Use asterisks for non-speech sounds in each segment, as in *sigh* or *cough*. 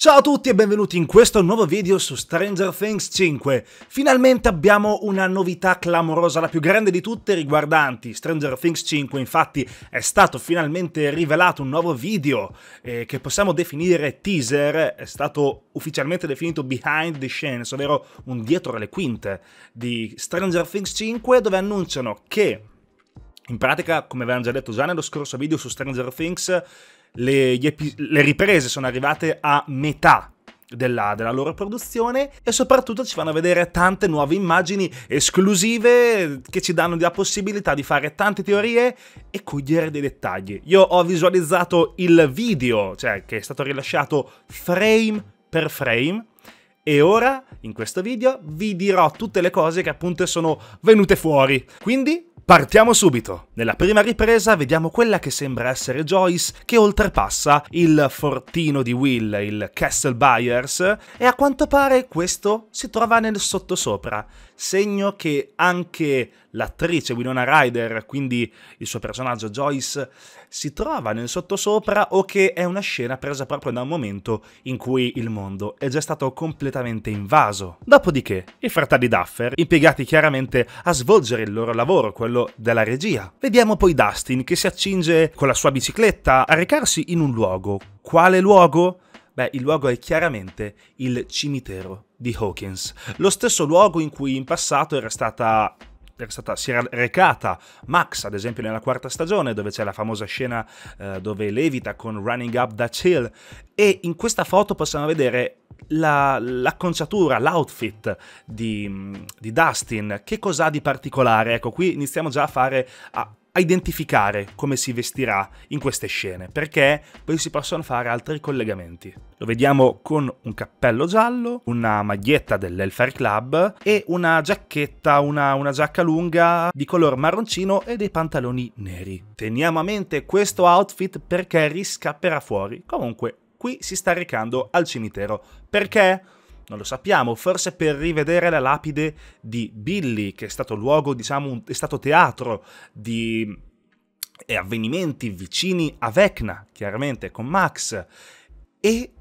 Ciao a tutti e benvenuti in questo nuovo video su Stranger Things 5. Finalmente abbiamo una novità clamorosa, la più grande di tutte riguardanti Stranger Things 5. Infatti è stato finalmente rivelato un nuovo video eh, che possiamo definire teaser, è stato ufficialmente definito behind the scenes, ovvero un dietro le quinte di Stranger Things 5 dove annunciano che in pratica, come avevamo già detto già nello scorso video su Stranger Things, le, epi- le riprese sono arrivate a metà della, della, loro produzione e soprattutto ci fanno vedere tante nuove immagini esclusive che ci danno la possibilità di fare tante teorie e cogliere dei dettagli. Io ho visualizzato il video, cioè che è stato rilasciato frame per frame e ora in questo video vi dirò tutte le cose che appunto sono venute fuori. Quindi Partiamo subito! Nella prima ripresa vediamo quella che sembra essere Joyce che oltrepassa il fortino di Will, il Castle Byers, e a quanto pare questo si trova nel sottosopra segno che anche l'attrice Winona Ryder, quindi il suo personaggio Joyce, si trova nel sottosopra o che è una scena presa proprio da un momento in cui il mondo è già stato completamente invaso. Dopodiché, i fratelli Duffer, impiegati chiaramente a svolgere il loro lavoro, quello della regia. Vediamo poi Dustin che si accinge con la sua bicicletta a recarsi in un luogo. Quale luogo? Beh, il luogo è chiaramente il cimitero di Hawkins, lo stesso luogo in cui in passato era stata era stata, si era recata Max, ad esempio, nella quarta stagione, dove c'è la famosa scena eh, dove levita con Running Up the Chill. E in questa foto possiamo vedere l'acconciatura, l'outfit di, di, Dustin. Che cos'ha di particolare? Ecco, qui iniziamo già a fare, a a identificare come si vestirà in queste scene, perché poi si possono fare altri collegamenti. Lo vediamo con un cappello giallo, una maglietta dell'Elfair Club e una giacchetta, una, una giacca lunga di color marroncino e dei pantaloni neri. Teniamo a mente questo outfit perché riscapperà fuori. Comunque, qui si sta recando al cimitero. Perché? non lo sappiamo, forse per rivedere la lapide di Billy, che è stato luogo, diciamo, è stato teatro di eh, avvenimenti vicini a Vecna, chiaramente con Max, e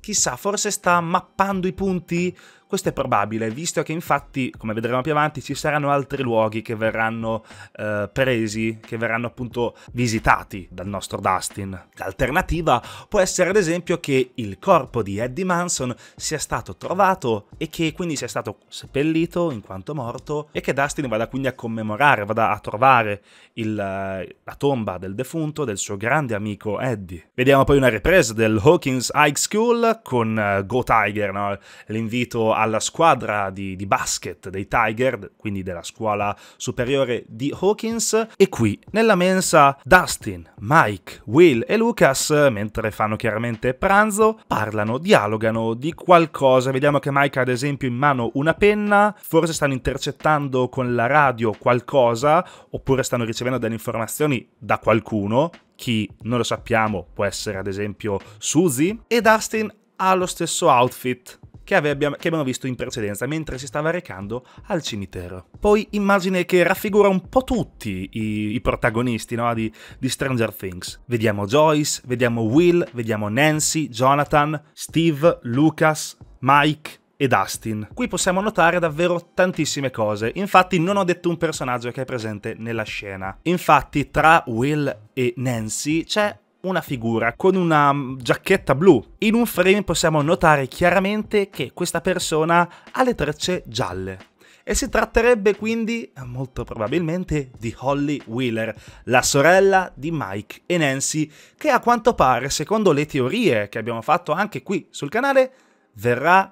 chissà, forse sta mappando i punti questo è probabile, visto che infatti, come vedremo più avanti, ci saranno altri luoghi che verranno eh, presi, che verranno appunto visitati dal nostro Dustin. L'alternativa può essere ad esempio che il corpo di Eddie Manson sia stato trovato e che quindi sia stato seppellito in quanto morto e che Dustin vada quindi a commemorare, vada a trovare il, la tomba del defunto del suo grande amico Eddie. Vediamo poi una ripresa del Hawkins High School con eh, Go Tiger, no? l'invito a alla squadra di, di basket dei Tiger, quindi della scuola superiore di Hawkins, e qui nella mensa Dustin, Mike, Will e Lucas, mentre fanno chiaramente pranzo, parlano, dialogano di qualcosa. Vediamo che Mike ha ad esempio in mano una penna, forse stanno intercettando con la radio qualcosa, oppure stanno ricevendo delle informazioni da qualcuno. Chi non lo sappiamo può essere ad esempio Suzy e Dustin ha lo stesso outfit che, abbiamo, che abbiamo visto in precedenza mentre si stava recando al cimitero. Poi immagine che raffigura un po' tutti i, i protagonisti no, di, di Stranger Things. Vediamo Joyce, vediamo Will, vediamo Nancy, Jonathan, Steve, Lucas, Mike, e Dustin. Qui possiamo notare davvero tantissime cose, infatti non ho detto un personaggio che è presente nella scena. Infatti tra Will e Nancy c'è una figura con una mm, giacchetta blu. In un frame possiamo notare chiaramente che questa persona ha le trecce gialle e si tratterebbe quindi eh, molto probabilmente di Holly Wheeler, la sorella di Mike e Nancy, che a quanto pare, secondo le teorie che abbiamo fatto anche qui sul canale, verrà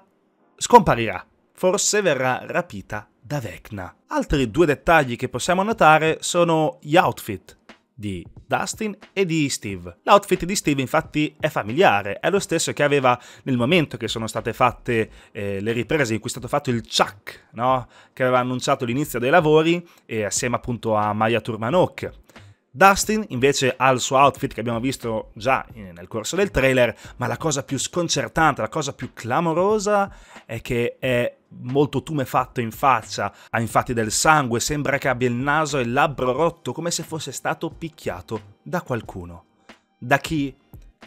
scomparirà, forse verrà rapita da Vecna. Altri due dettagli che possiamo notare sono gli outfit di Dustin e di Steve. L'outfit di Steve infatti è familiare, è lo stesso che aveva nel momento che sono state fatte eh, le riprese in cui è stato fatto il Chuck, no? che aveva annunciato l'inizio dei lavori e assieme appunto a Maya Turmanok. Dustin invece ha il suo outfit che abbiamo visto già nel corso del trailer, ma la cosa più sconcertante, la cosa più clamorosa è che è molto tumefatto in faccia, ha infatti del sangue, sembra che abbia il naso e il labbro rotto come se fosse stato picchiato da qualcuno. Da chi?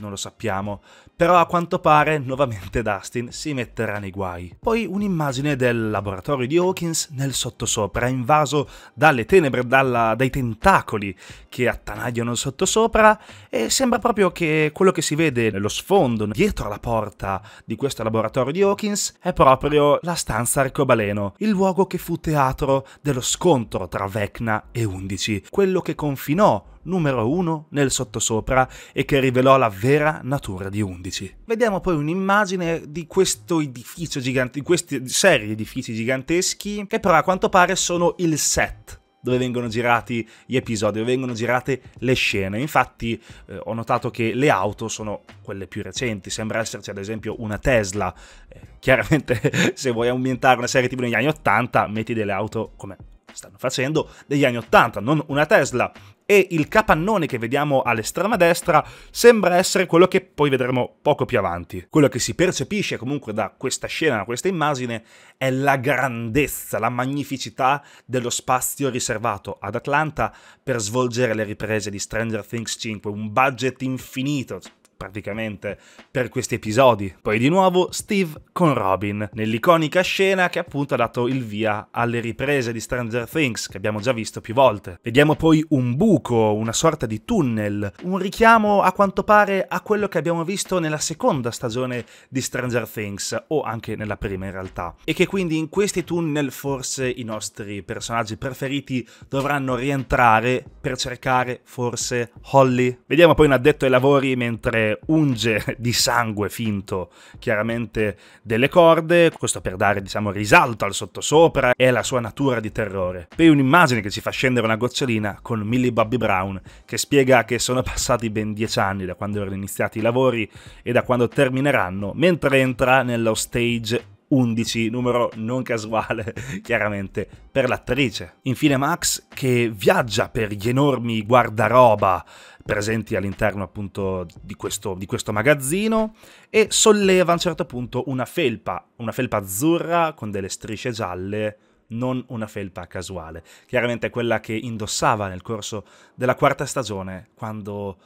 non lo sappiamo, però a quanto pare nuovamente Dustin si metterà nei guai. Poi un'immagine del laboratorio di Hawkins nel sottosopra, invaso dalle tenebre, dalla, dai tentacoli che attanagliano il sottosopra e sembra proprio che quello che si vede nello sfondo, dietro la porta di questo laboratorio di Hawkins, è proprio la stanza arcobaleno, il luogo che fu teatro dello scontro tra Vecna e Undici, quello che confinò numero uno nel sottosopra e che rivelò la vera natura di Undici. Vediamo poi un'immagine di questo edificio gigante, di queste serie di edifici giganteschi, che però a quanto pare sono il set dove vengono girati gli episodi, dove vengono girate le scene. Infatti eh, ho notato che le auto sono quelle più recenti, sembra esserci ad esempio una Tesla. Eh, chiaramente *laughs* se vuoi ambientare una serie tipo negli anni 80 metti delle auto come stanno facendo degli anni 80, non una Tesla. E il capannone che vediamo all'estrema destra sembra essere quello che poi vedremo poco più avanti. Quello che si percepisce comunque da questa scena, da questa immagine, è la grandezza, la magnificità dello spazio riservato ad Atlanta per svolgere le riprese di Stranger Things 5, un budget infinito, praticamente per questi episodi. Poi di nuovo Steve con Robin, nell'iconica scena che appunto ha dato il via alle riprese di Stranger Things che abbiamo già visto più volte. Vediamo poi un buco, una sorta di tunnel, un richiamo a quanto pare a quello che abbiamo visto nella seconda stagione di Stranger Things o anche nella prima in realtà e che quindi in questi tunnel forse i nostri personaggi preferiti dovranno rientrare per cercare forse Holly. Vediamo poi un addetto ai lavori mentre eh, unge di sangue finto chiaramente delle corde, questo per dare diciamo risalto al sottosopra e alla sua natura di terrore. Poi un'immagine che ci fa scendere una gocciolina con Millie Bobby Brown che spiega che sono passati ben dieci anni da quando erano iniziati i lavori e da quando termineranno, mentre entra nello stage 11, numero non casuale *laughs* chiaramente per l'attrice. Infine Max che viaggia per gli enormi guardaroba presenti all'interno appunto di questo, di questo, magazzino e solleva a un certo punto una felpa, una felpa azzurra con delle strisce gialle, non una felpa casuale. Chiaramente quella che indossava nel corso della quarta stagione quando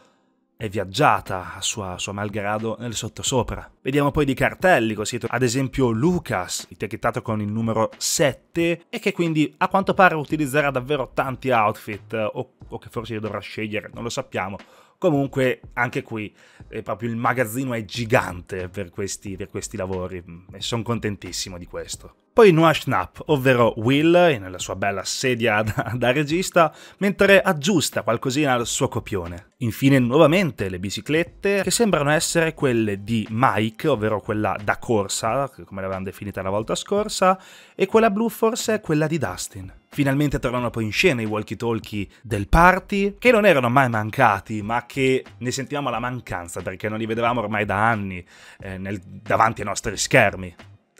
è viaggiata a sua, a malgrado nel sottosopra. Vediamo poi di cartelli così, ad esempio Lucas, etichettato con il numero 7 e che quindi a quanto pare utilizzerà davvero tanti outfit o, o che forse dovrà scegliere, non lo sappiamo, Comunque, anche qui, eh, proprio il magazzino è gigante per questi, per questi lavori mm, e sono contentissimo di questo. Poi Noah Schnapp, ovvero Will, nella sua bella sedia *laughs* da, da, regista, mentre aggiusta qualcosina al suo copione. Infine nuovamente le biciclette, che sembrano essere quelle di Mike, ovvero quella da corsa, come l'avevamo definita la volta scorsa, e quella blu forse è quella di Dustin. Finalmente tornano poi in scena i walkie-talkie del party, che non erano mai mancati, ma che ne sentivamo la mancanza perché non li vedevamo ormai da anni eh, nel, davanti ai nostri schermi.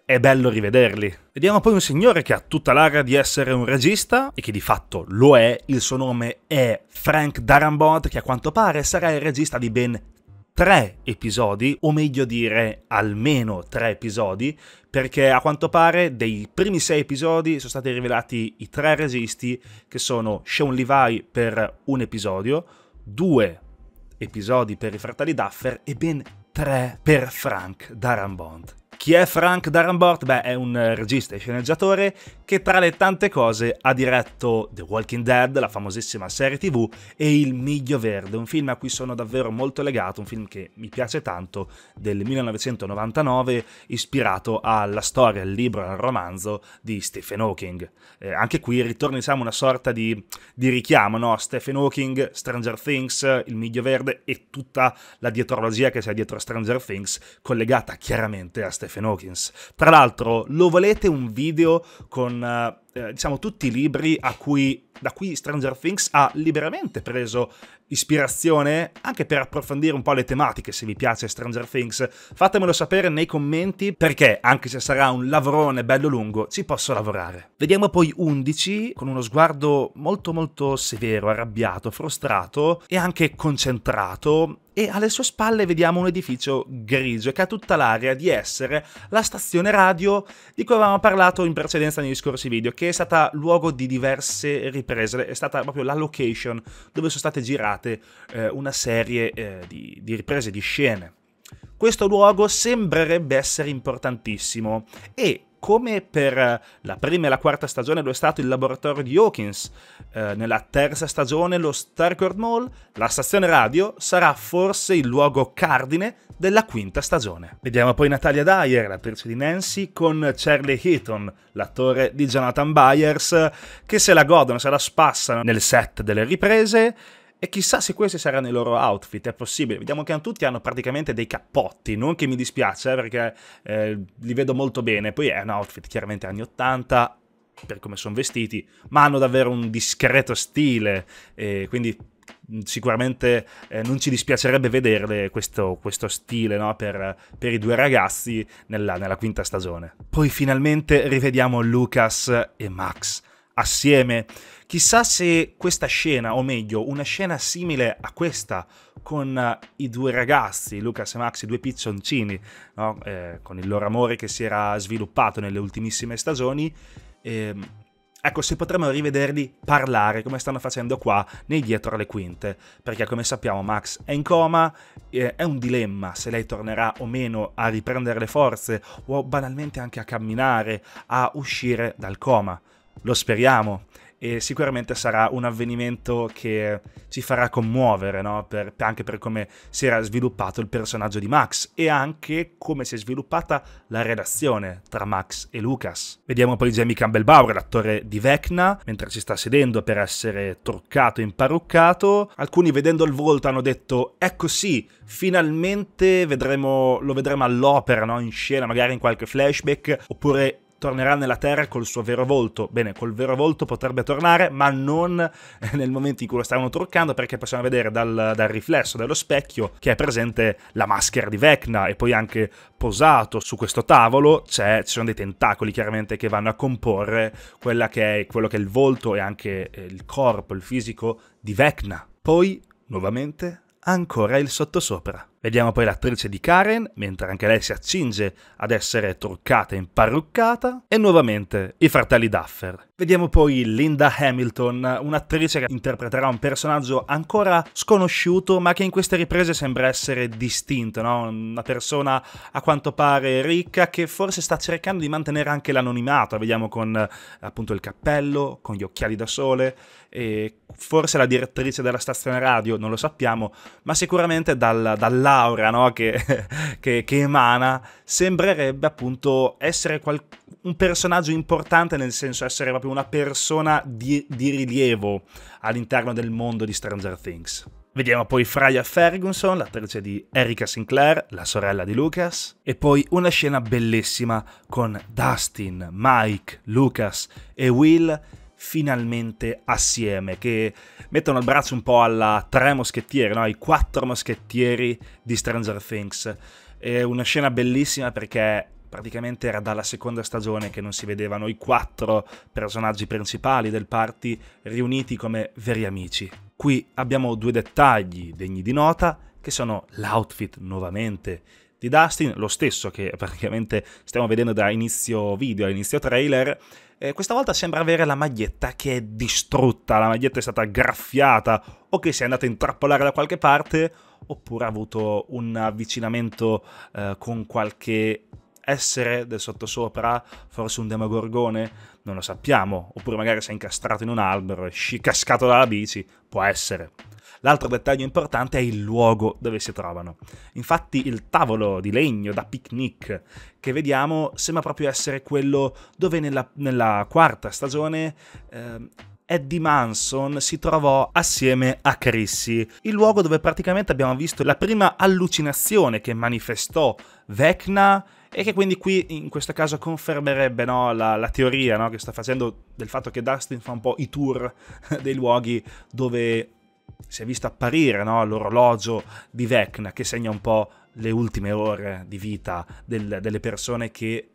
È bello rivederli. Vediamo poi un signore che ha tutta l'aria di essere un regista e che di fatto lo è. Il suo nome è Frank Darabont, che a quanto pare sarà il regista di ben tre episodi, o meglio dire almeno tre episodi, perché a quanto pare dei primi sei episodi sono stati rivelati i tre registi che sono Sean Levi per un episodio, due episodi per i fratelli Duffer e ben tre per Frank Darabont. Chi è Frank Darabont? Beh, è un eh, regista e sceneggiatore che tra le tante cose ha diretto The Walking Dead, la famosissima serie tv, e Il Miglio Verde, un film a cui sono davvero molto legato, un film che mi piace tanto, del 1999, ispirato alla storia, al libro, al romanzo di Stephen Hawking. Eh, anche qui ritorna diciamo una sorta di, di richiamo, no? Stephen Hawking, Stranger Things, Il Miglio Verde e tutta la dietrologia che c'è dietro Stranger Things, collegata chiaramente a Stephen Stephen Hawkins. Tra l'altro, lo volete un video con eh, diciamo tutti i libri cui, da cui Stranger Things ha liberamente preso ispirazione anche per approfondire un po' le tematiche se vi piace Stranger Things fatemelo sapere nei commenti perché anche se sarà un lavorone bello lungo ci posso lavorare vediamo poi 11 con uno sguardo molto molto severo arrabbiato frustrato e anche concentrato e alle sue spalle vediamo un edificio grigio che ha tutta l'aria di essere la stazione radio di cui avevamo parlato in precedenza negli scorsi video, che è stata luogo di diverse riprese, è stata proprio la location dove sono state girate realizzate eh, una serie eh, di, di riprese di scene. Questo luogo sembrerebbe essere importantissimo e come per la prima e la quarta stagione lo è stato il laboratorio di Hawkins, eh, nella terza stagione lo Starcord Mall, la stazione radio sarà forse il luogo cardine della quinta stagione. Vediamo poi Natalia Dyer, l'attrice di Nancy, con Charlie Heaton, l'attore di Jonathan Byers, che se la godono, se la spassano nel set delle riprese, e chissà se questi saranno i loro outfit, è possibile. Vediamo che tutti hanno praticamente dei cappotti, non che mi dispiace, eh, perché eh, li vedo molto bene. Poi è un outfit chiaramente anni 80, per come sono vestiti, ma hanno davvero un discreto stile, eh, quindi mm, sicuramente eh, non ci dispiacerebbe vederle questo, questo stile no? per, per, i due ragazzi nella, nella quinta stagione. Poi finalmente rivediamo Lucas e Max assieme. Chissà se questa scena, o meglio, una scena simile a questa con eh, i due ragazzi, Lucas e Max, i due pizzoncini, no? eh, con il loro amore che si era sviluppato nelle ultimissime stagioni, eh, Ecco, se potremmo rivederli parlare come stanno facendo qua nei dietro le quinte, perché come sappiamo Max è in coma, eh, è un dilemma se lei tornerà o meno a riprendere le forze o banalmente anche a camminare, a uscire dal coma lo speriamo. E sicuramente sarà un avvenimento che ci farà commuovere, no? per, anche per come si era sviluppato il personaggio di Max e anche come si è sviluppata la relazione tra Max e Lucas. Vediamo poi Jamie Campbell Bauer, l'attore di Vecna, mentre ci sta sedendo per essere truccato e imparruccato. Alcuni vedendo il volto hanno detto, ecco sì, finalmente vedremo, lo vedremo all'opera, no? in scena, magari in qualche flashback, oppure tornerà nella Terra col suo vero volto. Bene, col vero volto potrebbe tornare, ma non eh, nel momento in cui lo stavano truccando, perché possiamo vedere dal, dal riflesso dello specchio che è presente la maschera di Vecna e poi anche posato su questo tavolo ci sono dei tentacoli chiaramente che vanno a comporre che è, quello che è il volto e anche eh, il corpo, il fisico di Vecna. Poi, nuovamente, ancora il sottosopra. Vediamo poi l'attrice di Karen, mentre anche lei si accinge ad essere truccata e imparruccata, e nuovamente i fratelli Duffer. Vediamo poi Linda Hamilton, un'attrice che interpreterà un personaggio ancora sconosciuto, ma che in queste riprese sembra essere distinto, no? una persona a quanto pare ricca che forse sta cercando di mantenere anche l'anonimato, vediamo con appunto il cappello, con gli occhiali da sole, e forse la direttrice della stazione radio, non lo sappiamo, ma sicuramente dal, dall'alto l'aura no? che, *laughs* che, che, emana, sembrerebbe appunto essere qual- un personaggio importante, nel senso essere proprio una persona di, di rilievo all'interno del mondo di Stranger Things. Vediamo poi Freya Ferguson, l'attrice di Erika Sinclair, la sorella di Lucas, e poi una scena bellissima con Dustin, Mike, Lucas e Will finalmente assieme, che mettono il braccio un po' alla tre moschettieri, no? i quattro moschettieri di Stranger Things. È una scena bellissima perché praticamente era dalla seconda stagione che non si vedevano i quattro personaggi principali del party riuniti come veri amici. Qui abbiamo due dettagli degni di nota, che sono l'outfit nuovamente di Dustin, lo stesso che praticamente stiamo vedendo da inizio video a inizio trailer, eh, questa volta sembra avere la maglietta che è distrutta, la maglietta è stata graffiata o che si è andata a intrappolare da qualche parte oppure ha avuto un avvicinamento eh, con qualche essere del sottosopra, forse un demogorgone, non lo sappiamo, oppure magari si è incastrato in un albero, e sci- cascato dalla bici, può essere. L'altro dettaglio importante è il luogo dove si trovano. Infatti il tavolo di legno da picnic che vediamo sembra proprio essere quello dove nella, nella quarta stagione eh, Eddie Manson si trovò assieme a Chrissy, il luogo dove praticamente abbiamo visto la prima allucinazione che manifestò Vecna e che quindi qui in questo caso confermerebbe no, la, la, teoria no, che sta facendo del fatto che Dustin fa un po' i tour *laughs* dei luoghi dove si è visto apparire no, l'orologio di Vecna che segna un po' le ultime ore di vita del, delle persone che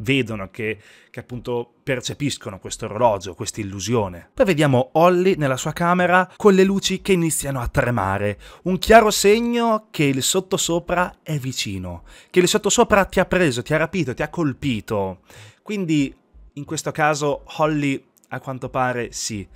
vedono che, che, appunto percepiscono questo orologio, questa illusione. Poi vediamo Holly nella sua camera con le luci che iniziano a tremare, un chiaro segno che il sottosopra è vicino, che il sottosopra ti ha preso, ti ha rapito, ti ha colpito. Quindi in questo caso Holly a quanto pare sì,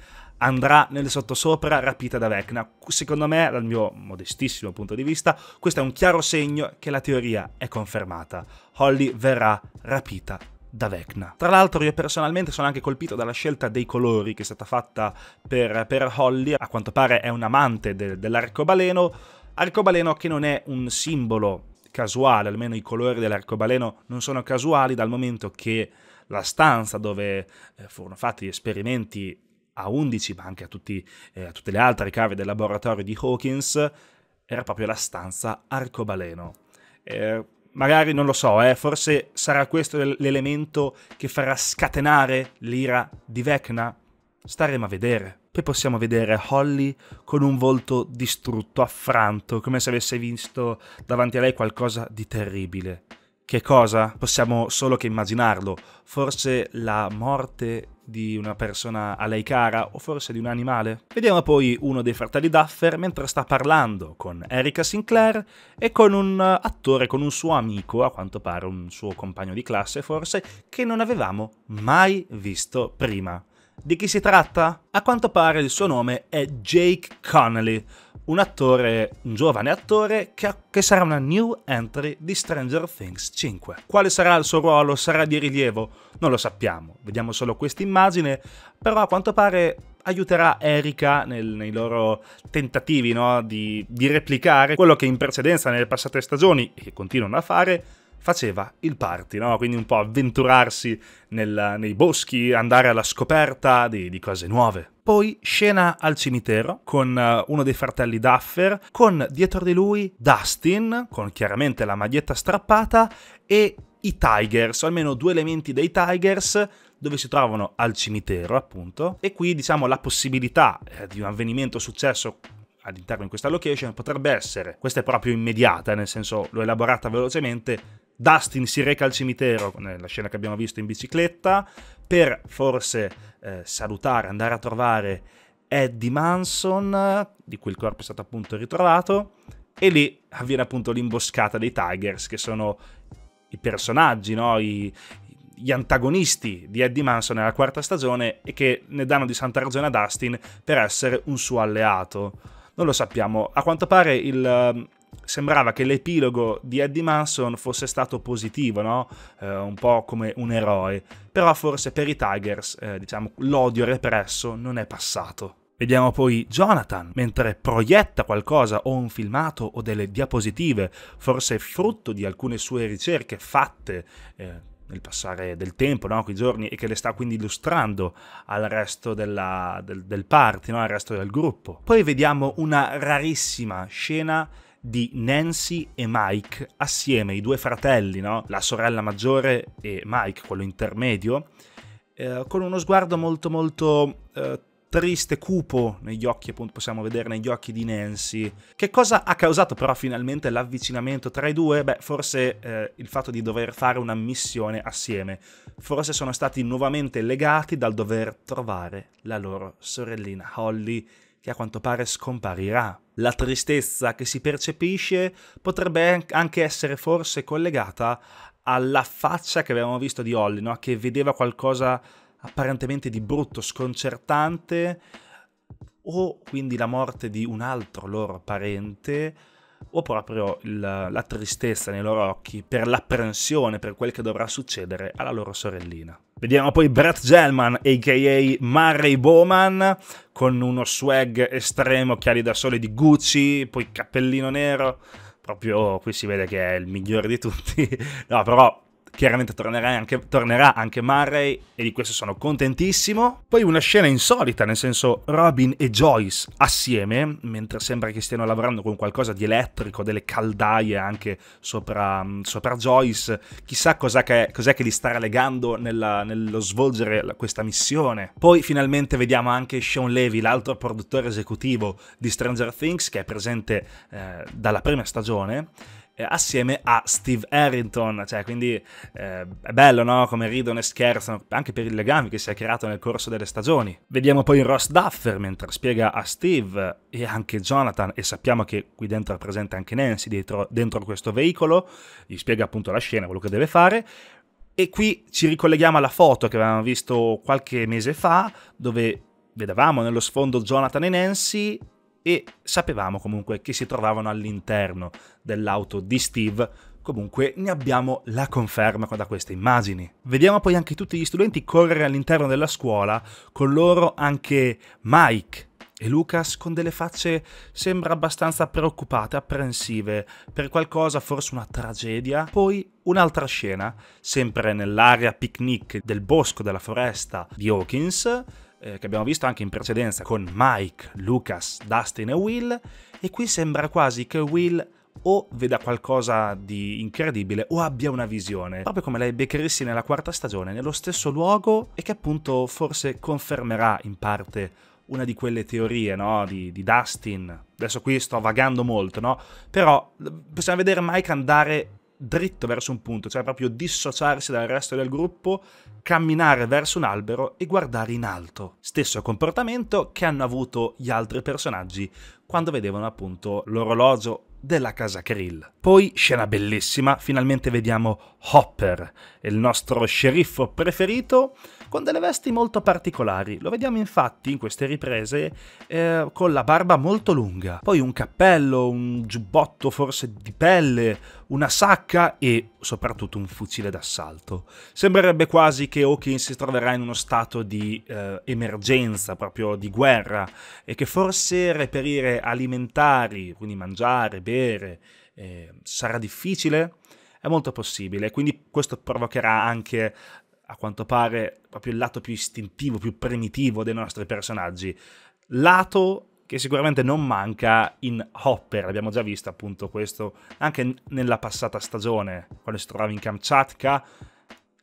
andrà nel sottosopra rapita da Vecna. Secondo me, dal mio modestissimo punto di vista, questo è un chiaro segno che la teoria è confermata. Holly verrà rapita da Vecna. Tra l'altro io personalmente sono anche colpito dalla scelta dei colori che è stata fatta per, per Holly, a quanto pare è un amante de, dell'arcobaleno, arcobaleno che non è un simbolo casuale, almeno i colori dell'arcobaleno non sono casuali dal momento che la stanza dove eh, furono fatti gli esperimenti a11, ma anche a, tutti, eh, a tutte le altre cave del laboratorio di Hawkins, era proprio la stanza arcobaleno. Eh, magari non lo so, eh, forse sarà questo l'elemento che farà scatenare l'ira di Vecna? Staremo a vedere. Poi possiamo vedere Holly con un volto distrutto, affranto, come se avesse visto davanti a lei qualcosa di terribile. Che cosa? Possiamo solo che immaginarlo. Forse la morte di una persona a lei cara o forse di un animale? Vediamo poi uno dei fratelli Duffer mentre sta parlando con Erika Sinclair e con un attore, con un suo amico, a quanto pare un suo compagno di classe forse, che non avevamo mai visto prima. Di chi si tratta? A quanto pare il suo nome è Jake Connolly, un attore, un giovane attore che, che, sarà una new entry di Stranger Things 5. Quale sarà il suo ruolo? Sarà di rilievo? Non lo sappiamo, vediamo solo questa immagine, però a quanto pare aiuterà Erika nel, nei loro tentativi no? di, di replicare quello che in precedenza nelle passate stagioni, e continuano a fare, faceva il party, no? quindi un po' avventurarsi nel, nei boschi, andare alla scoperta di, di cose nuove. Poi scena al cimitero con eh, uno dei fratelli Duffer, con dietro di lui Dustin, con chiaramente la maglietta strappata, e i Tigers, o almeno due elementi dei Tigers, dove si trovano al cimitero, appunto. E qui, diciamo, la possibilità eh, di un avvenimento successo all'interno di questa location potrebbe essere, questa è proprio immediata, nel senso l'ho elaborata velocemente, Dustin si reca al cimitero, nella eh, scena che abbiamo visto in bicicletta, per forse eh, salutare, andare a trovare Eddie Manson, di cui il corpo è stato appunto ritrovato, e lì avviene appunto l'imboscata dei Tigers, che sono i personaggi, no? I, gli antagonisti di Eddie Manson nella quarta stagione e che ne danno di santa ragione a Dustin per essere un suo alleato. Non lo sappiamo, a quanto pare il, sembrava che l'epilogo di Eddie Manson fosse stato positivo, no? eh, un po' come un eroe, però forse per i Tigers eh, diciamo, l'odio represso non è passato. Vediamo poi Jonathan mentre proietta qualcosa o un filmato o delle diapositive, forse frutto di alcune sue ricerche fatte eh, nel passare del tempo, no? quei giorni, e che le sta quindi illustrando al resto della, del, del party, no? al resto del gruppo. Poi vediamo una rarissima scena di Nancy e Mike assieme, i due fratelli, no? la sorella maggiore e Mike, quello intermedio, eh, con uno sguardo molto molto eh, triste, cupo negli occhi, appunto possiamo vedere negli occhi di Nancy. Che cosa ha causato però finalmente l'avvicinamento tra i due? Beh, forse eh, il fatto di dover fare una missione assieme. Forse sono stati nuovamente legati dal dover trovare la loro sorellina Holly che a quanto pare scomparirà. La tristezza che si percepisce potrebbe anche essere forse collegata alla faccia che avevamo visto di Holly, no? che vedeva qualcosa apparentemente di brutto, sconcertante, o quindi la morte di un altro loro parente, o proprio la, la tristezza nei loro occhi per l'apprensione per quel che dovrà succedere alla loro sorellina. Vediamo poi Brett Gelman, a.k.a. Murray Bowman, con uno swag estremo, occhiali da sole di Gucci, poi cappellino nero, proprio qui si vede che è il migliore di tutti. *laughs* No, però Chiaramente tornerà anche, tornerà anche Murray e di questo sono contentissimo. Poi una scena insolita, nel senso Robin e Joyce assieme, mentre sembra che stiano lavorando con qualcosa di elettrico, delle caldaie anche sopra, sopra Joyce. Chissà cos'è che, cos che, li sta legando nella, nello svolgere questa missione. Poi finalmente vediamo anche Sean Levy, l'altro produttore esecutivo di Stranger Things, che è presente eh, dalla prima stagione eh, assieme a Steve Harrington, cioè quindi eh, è bello no? come ridono e scherzano, anche per il legame che si è creato nel corso delle stagioni. Vediamo poi Ross Duffer mentre spiega a Steve e anche Jonathan, e sappiamo che qui dentro è presente anche Nancy dietro, dentro questo veicolo, gli spiega appunto la scena, quello che deve fare, e qui ci ricolleghiamo alla foto che avevamo visto qualche mese fa, dove vedevamo nello sfondo Jonathan e Nancy e sapevamo comunque che si trovavano all'interno dell'auto di Steve Comunque ne abbiamo la conferma da queste immagini. Vediamo poi anche tutti gli studenti correre all'interno della scuola, con loro anche Mike e Lucas con delle facce sembra abbastanza preoccupate, apprensive, per qualcosa, forse una tragedia. Poi un'altra scena, sempre nell'area picnic del bosco della foresta di Hawkins, eh, che abbiamo visto anche in precedenza con Mike, Lucas, Dustin e Will, e qui sembra quasi che Will o veda qualcosa di incredibile o abbia una visione, proprio come la ebbe nella quarta stagione, nello stesso luogo e che appunto forse confermerà in parte una di quelle teorie no? di, di Dustin. Adesso qui sto vagando molto, no? però possiamo vedere Mike andare dritto verso un punto, cioè proprio dissociarsi dal resto del gruppo, camminare verso un albero e guardare in alto. Stesso comportamento che hanno avuto gli altri personaggi quando vedevano appunto l'orologio della casa Krill. Poi, scena bellissima, finalmente vediamo Hopper, il nostro sceriffo preferito, con delle vesti molto particolari. Lo vediamo infatti in queste riprese eh, con la barba molto lunga, poi un cappello, un giubbotto forse di pelle, una sacca e soprattutto un fucile d'assalto. Sembrerebbe quasi che Hawkins si troverà in uno stato di eh, emergenza, proprio di guerra, e che forse reperire alimentari, quindi mangiare, bere, eh, sarà difficile? È molto possibile, quindi questo provocherà anche a quanto pare proprio il lato più istintivo, più primitivo dei nostri personaggi. Lato che sicuramente non manca in Hopper, abbiamo già visto appunto questo anche nella passata stagione, quando si trovava in Kamchatka,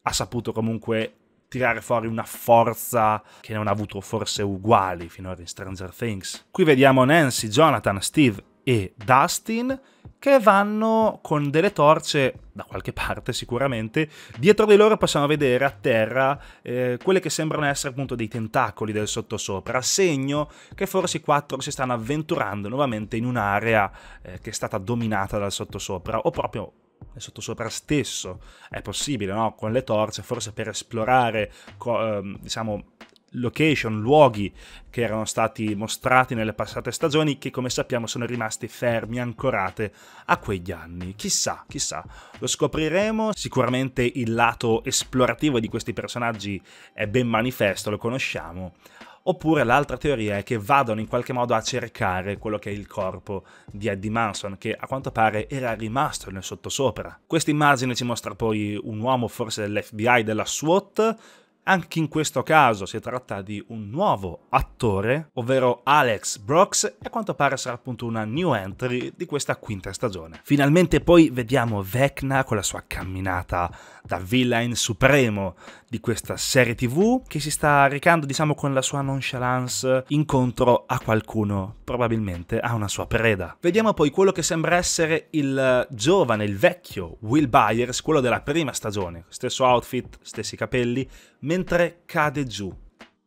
ha saputo comunque tirare fuori una forza che non ha avuto forse uguali finora in Stranger Things. Qui vediamo Nancy, Jonathan, Steve e Dustin che vanno con delle torce da qualche parte sicuramente dietro di loro possiamo vedere a terra eh, quelle che sembrano essere appunto dei tentacoli del sottosopra segno che forse i quattro si stanno avventurando nuovamente in un'area eh, che è stata dominata dal sottosopra o proprio nel sottosopra stesso è possibile no? con le torce forse per esplorare co- eh, diciamo location, luoghi che erano stati mostrati nelle passate stagioni che come sappiamo sono rimasti fermi, ancorate a quegli anni. Chissà, chissà, lo scopriremo. Sicuramente il lato esplorativo di questi personaggi è ben manifesto, lo conosciamo. Oppure l'altra teoria è che vadano in qualche modo a cercare quello che è il corpo di Eddie Manson, che a quanto pare era rimasto nel sottosopra. Questa immagine ci mostra poi un uomo, forse dell'FBI, della SWAT, anche in questo caso si tratta di un nuovo attore, ovvero Alex Brooks, e a quanto pare sarà appunto una new entry di questa quinta stagione. Finalmente poi vediamo Vecna con la sua camminata da villain supremo di questa serie tv, che si sta recando diciamo con la sua nonchalance incontro a qualcuno, probabilmente a una sua preda. Vediamo poi quello che sembra essere il giovane, il vecchio Will Byers, quello della prima stagione, stesso outfit, stessi capelli, mentre cade giù.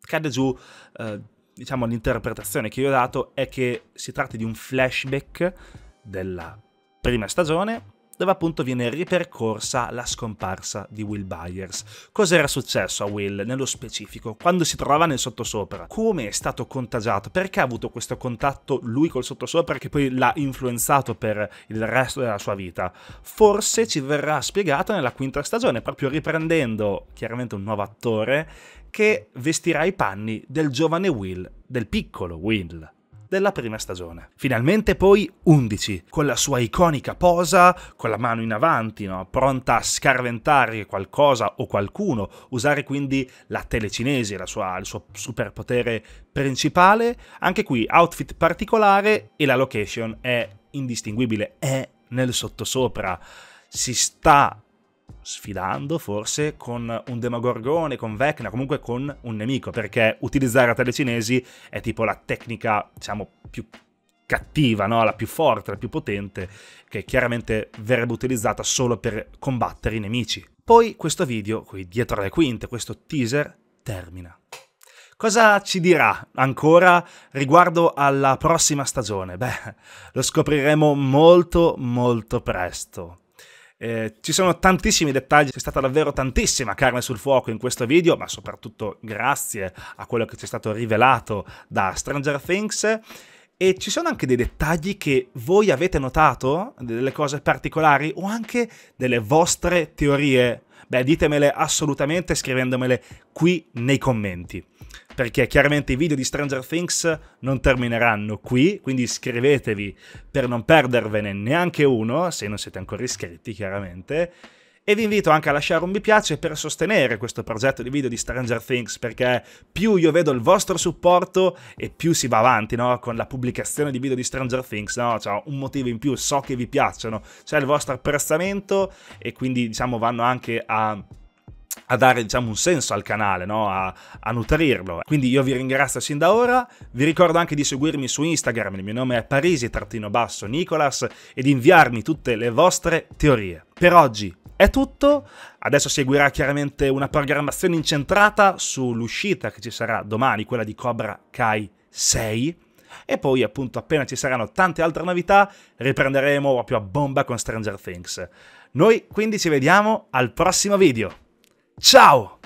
Cade giù, eh, diciamo, l'interpretazione che io ho dato è che si tratti di un flashback della prima stagione dove appunto viene ripercorsa la scomparsa di Will Byers. Cos'era successo a Will nello specifico? Quando si trovava nel sottosopra? Come è stato contagiato? Perché ha avuto questo contatto lui col sottosopra che poi l'ha influenzato per il resto della sua vita? Forse ci verrà spiegato nella quinta stagione, proprio riprendendo chiaramente un nuovo attore che vestirà i panni del giovane Will, del piccolo Will della prima stagione. Finalmente poi 11, con la sua iconica posa, con la mano in avanti, no? pronta a scarventare qualcosa o qualcuno, usare quindi la telecinesi, la sua, il suo superpotere principale. Anche qui outfit particolare e la location è indistinguibile, è nel sottosopra. Si sta sfidando forse con un demogorgone, con Vecna, comunque con un nemico, perché utilizzare a telecinesi è tipo la tecnica, diciamo, più cattiva, no? la più forte, la più potente, che chiaramente verrebbe utilizzata solo per combattere i nemici. Poi questo video, qui dietro le quinte, questo teaser, termina. Cosa ci dirà ancora riguardo alla prossima stagione? Beh, lo scopriremo molto molto presto. Eh, ci sono tantissimi dettagli, c'è stata davvero tantissima carne sul fuoco in questo video, ma soprattutto grazie a quello che ci è stato rivelato da Stranger Things. E ci sono anche dei dettagli che voi avete notato, delle cose particolari o anche delle vostre teorie Beh, ditemele assolutamente scrivendomele qui nei commenti. Perché chiaramente i video di Stranger Things non termineranno qui, quindi iscrivetevi per non perdervene neanche uno, se non siete ancora iscritti, chiaramente e vi invito anche a lasciare un mi piace per sostenere questo progetto di video di Stranger Things perché più io vedo il vostro supporto e più si va avanti no? con la pubblicazione di video di Stranger Things, no? cioè, un motivo in più, so che vi piacciono, c'è cioè il vostro apprezzamento e quindi diciamo vanno anche a a dare diciamo un senso al canale, no? a, a, nutrirlo. Quindi io vi ringrazio sin da ora, vi ricordo anche di seguirmi su Instagram, il mio nome è parisi-nicolas e di inviarmi tutte le vostre teorie. Per oggi è tutto, adesso seguirà chiaramente una programmazione incentrata sull'uscita che ci sarà domani, quella di Cobra Kai 6 e poi appunto appena ci saranno tante altre novità riprenderemo proprio a bomba con Stranger Things. Noi quindi ci vediamo al prossimo video! Ciao!